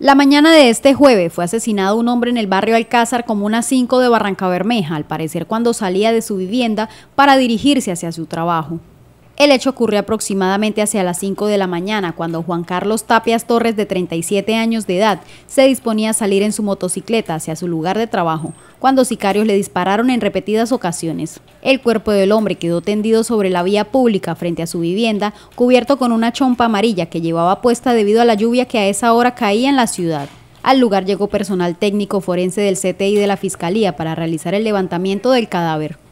La mañana de este jueves fue asesinado un hombre en el barrio Alcázar, Comuna 5 de Barranca Bermeja, al parecer cuando salía de su vivienda para dirigirse hacia su trabajo. El hecho ocurrió aproximadamente hacia las 5 de la mañana, cuando Juan Carlos Tapias Torres, de 37 años de edad, se disponía a salir en su motocicleta hacia su lugar de trabajo, cuando sicarios le dispararon en repetidas ocasiones. El cuerpo del hombre quedó tendido sobre la vía pública frente a su vivienda, cubierto con una chompa amarilla que llevaba puesta debido a la lluvia que a esa hora caía en la ciudad. Al lugar llegó personal técnico forense del CTI de la Fiscalía para realizar el levantamiento del cadáver.